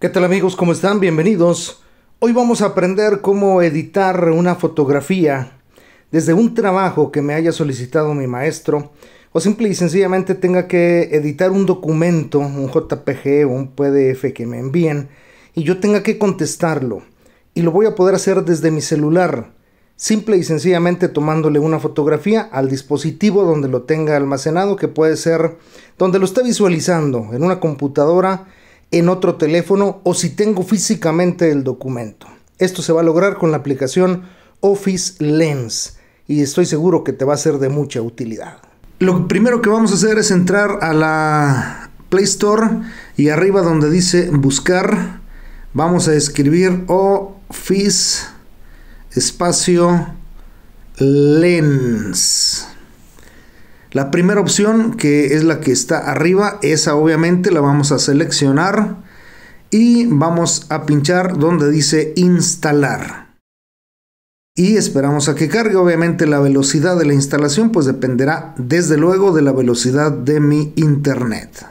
¿Qué tal amigos? ¿Cómo están? Bienvenidos. Hoy vamos a aprender cómo editar una fotografía desde un trabajo que me haya solicitado mi maestro o simple y sencillamente tenga que editar un documento, un JPG o un PDF que me envíen y yo tenga que contestarlo y lo voy a poder hacer desde mi celular simple y sencillamente tomándole una fotografía al dispositivo donde lo tenga almacenado que puede ser donde lo esté visualizando en una computadora en otro teléfono o si tengo físicamente el documento. Esto se va a lograr con la aplicación Office Lens y estoy seguro que te va a ser de mucha utilidad. Lo primero que vamos a hacer es entrar a la Play Store y arriba donde dice buscar vamos a escribir Office espacio Lens. La primera opción, que es la que está arriba, esa obviamente la vamos a seleccionar y vamos a pinchar donde dice instalar. Y esperamos a que cargue, obviamente la velocidad de la instalación pues dependerá desde luego de la velocidad de mi internet.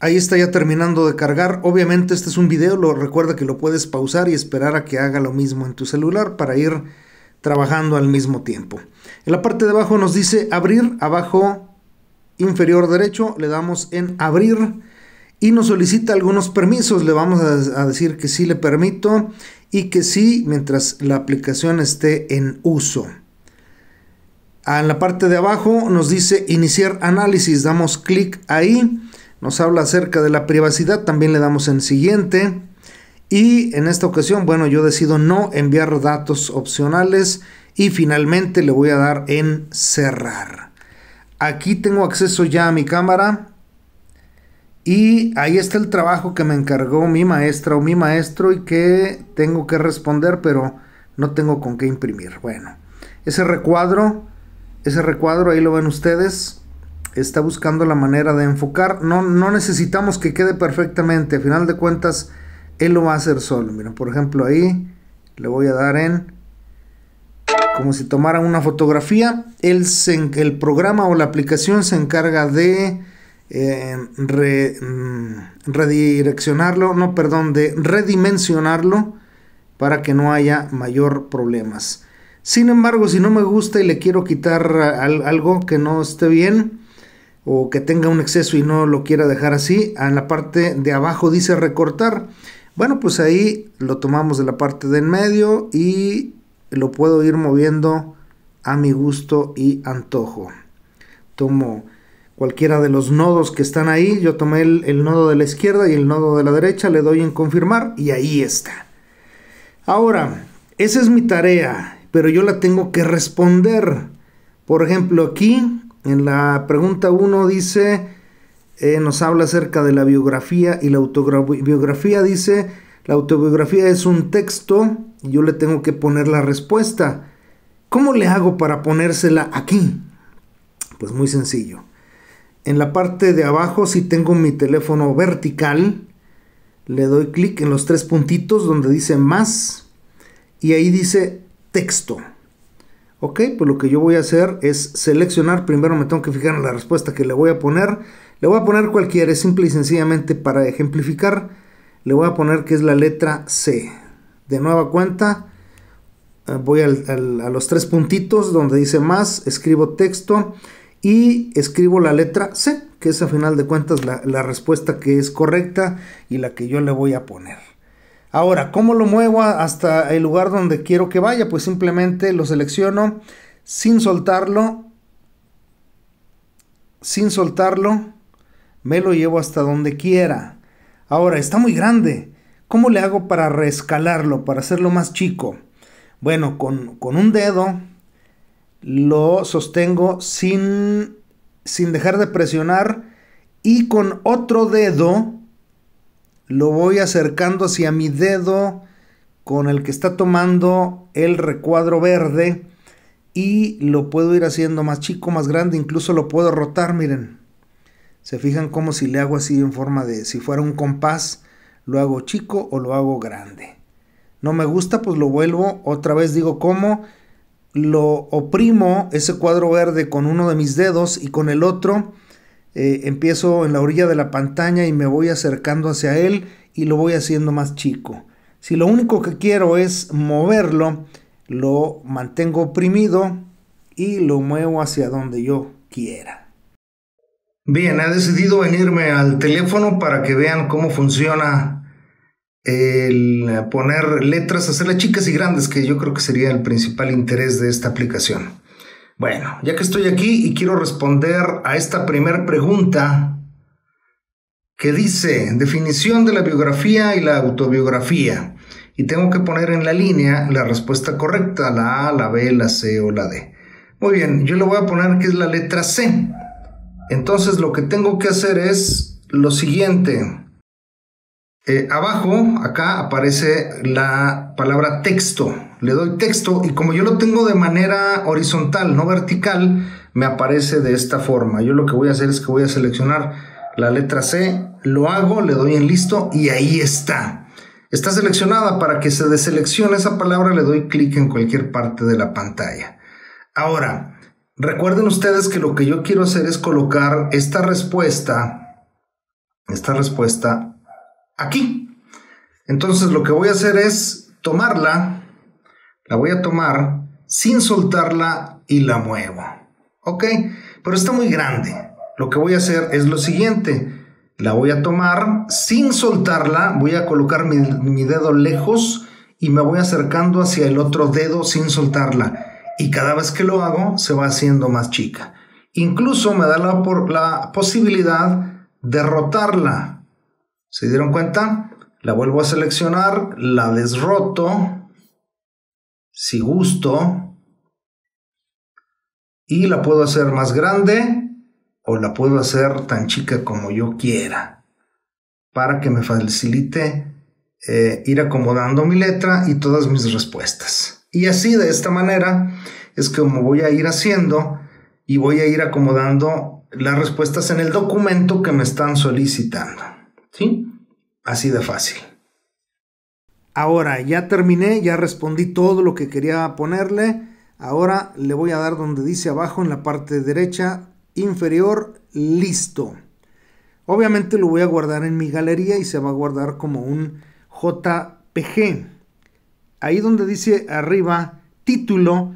Ahí está ya terminando de cargar, obviamente este es un video, lo recuerda que lo puedes pausar y esperar a que haga lo mismo en tu celular para ir trabajando al mismo tiempo. En la parte de abajo nos dice abrir, abajo inferior derecho, le damos en abrir y nos solicita algunos permisos. Le vamos a, decir que sí le permito y que sí mientras la aplicación esté en uso. Ah, en la parte de abajo nos dice iniciar análisis, damos clic ahí, nos habla acerca de la privacidad, también le damos en siguiente. Y en esta ocasión, bueno, yo decido no enviar datos opcionales y finalmente le voy a dar en cerrar. Aquí tengo acceso ya a mi cámara y ahí está el trabajo que me encargó mi maestra o mi maestro y que tengo que responder, pero no tengo con qué imprimir. Bueno, ese recuadro, ese recuadro ahí lo ven ustedes está buscando la manera de enfocar. No, no necesitamos que quede perfectamente. A final de cuentas, él lo va a hacer solo. Miren, por ejemplo, ahí le voy a dar en como si tomara una fotografía. el programa o la aplicación se encarga de eh, mm, redireccionarlo, no, perdón, de redimensionarlo para que no haya mayor problemas. Sin embargo, si no me gusta y le quiero quitar algo que no esté bien o que tenga un exceso y no lo quiera dejar así, en la parte de abajo dice recortar. Bueno, pues ahí lo tomamos de la parte de en medio y lo puedo ir moviendo a mi gusto y antojo. Tomo cualquiera de los nodos que están ahí. Yo tomé el, el, nodo de la izquierda y el nodo de la derecha. Le doy en confirmar y ahí está. Ahora, esa es mi tarea, pero yo la tengo que responder. Por ejemplo, aquí en la pregunta 1 dice eh, nos habla acerca de la biografía y la autobiografía dice, la autobiografía es un texto y yo le tengo que poner la respuesta. ¿Cómo le hago para ponérsela aquí? Pues muy sencillo. En la parte de abajo, si tengo mi teléfono vertical, le doy clic en los tres puntitos donde dice más y ahí dice texto. Ok, pues lo que yo voy a hacer es seleccionar, primero me tengo que fijar en la respuesta que le voy a poner le voy a poner cualquiera, es simple y sencillamente para ejemplificar. Le voy a poner que es la letra C. De nueva cuenta, eh, voy a los tres puntitos donde dice más, escribo texto y escribo la letra C, que es a final de cuentas la respuesta que es correcta y la que yo le voy a poner. Ahora, ¿cómo lo muevo hasta el lugar donde quiero que vaya? Pues simplemente lo selecciono sin soltarlo, sin soltarlo me lo llevo hasta donde quiera. Ahora, está muy grande. ¿Cómo le hago para rescalarlo, para hacerlo más chico? Bueno, con, con un dedo lo sostengo sin, sin dejar de presionar y con otro dedo lo voy acercando hacia mi dedo con el que está tomando el recuadro verde y lo puedo ir haciendo más chico, más grande, incluso lo puedo rotar, miren. Se fijan como si le hago así en forma de, si fuera un compás, lo hago chico o lo hago grande. No me gusta, pues lo vuelvo, otra vez digo cómo, lo oprimo ese cuadro verde con uno de mis dedos y con el otro eh, empiezo en la orilla de la pantalla y me voy acercando hacia él y lo voy haciendo más chico. Si lo único que quiero es moverlo, lo mantengo oprimido y lo muevo hacia donde yo quiera. Bien, he decidido venirme al teléfono para que vean cómo funciona el poner letras, hacerlas chicas y grandes, que yo creo que sería el principal interés de esta aplicación. Bueno, ya que estoy aquí y quiero responder a esta primera pregunta que dice definición de la biografía y la autobiografía. Y tengo que poner en la línea la respuesta correcta, la A, la B, la C o la D. Muy bien, yo le voy a poner que es la letra C entonces lo que tengo que hacer es lo siguiente. Eh, abajo, acá aparece la palabra texto. Le doy texto y como yo lo tengo de manera horizontal, no vertical, me aparece de esta forma. Yo lo que voy a hacer es que voy a seleccionar la letra C, lo hago, le doy en listo y ahí está. Está seleccionada para que se deseleccione esa palabra, le doy clic en cualquier parte de la pantalla. Ahora, Recuerden ustedes que lo que yo quiero hacer es colocar esta respuesta, esta respuesta aquí. Entonces lo que voy a hacer es tomarla, la voy a tomar sin soltarla y la muevo. ¿Ok? Pero está muy grande. Lo que voy a hacer es lo siguiente. La voy a tomar sin soltarla, voy a colocar mi, mi dedo lejos y me voy acercando hacia el otro dedo sin soltarla y cada vez que lo hago se va haciendo más chica. Incluso me da la, posibilidad de rotarla. ¿Se dieron cuenta? La vuelvo a seleccionar, la desroto, si gusto, y la puedo hacer más grande o la puedo hacer tan chica como yo quiera para que me facilite eh, ir acomodando mi letra y todas mis respuestas. Y así, de esta manera, es como voy a ir haciendo y voy a ir acomodando las respuestas en el documento que me están solicitando. ¿Sí? Así de fácil. Ahora, ya terminé, ya respondí todo lo que quería ponerle. Ahora le voy a dar donde dice abajo en la parte derecha inferior, listo. Obviamente lo voy a guardar en mi galería y se va a guardar como un JPG ahí donde dice arriba título,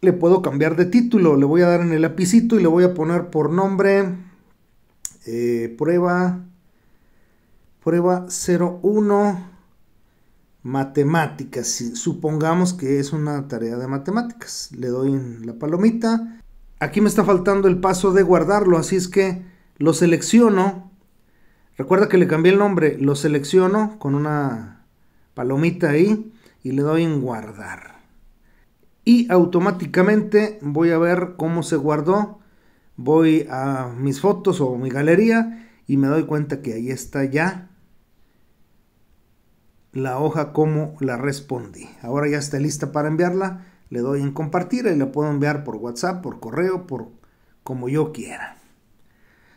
le puedo cambiar de título. Le voy a dar en el lapicito y le voy a poner por nombre eh, prueba, prueba 01 matemáticas. supongamos que es una tarea de matemáticas. Le doy en la palomita. Aquí me está faltando el paso de guardarlo, así es que lo selecciono. Recuerda que le cambié el nombre, lo selecciono con una palomita ahí y le doy en guardar. Y automáticamente voy a ver cómo se guardó. Voy a mis fotos o mi galería y me doy cuenta que ahí está ya la hoja como la respondí. Ahora ya está lista para enviarla. Le doy en compartir y la puedo enviar por WhatsApp, por correo, por como yo quiera.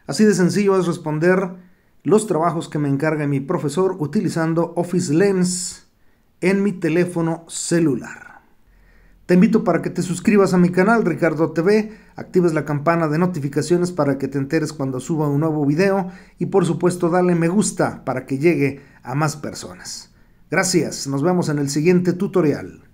Así de sencillo es responder los trabajos que me encarga mi profesor utilizando Office Lens en mi teléfono celular. Te invito para que te suscribas a mi canal Ricardo TV, actives la campana de notificaciones para que te enteres cuando suba un nuevo video y por supuesto dale me gusta para que llegue a más personas. Gracias, nos vemos en el siguiente tutorial.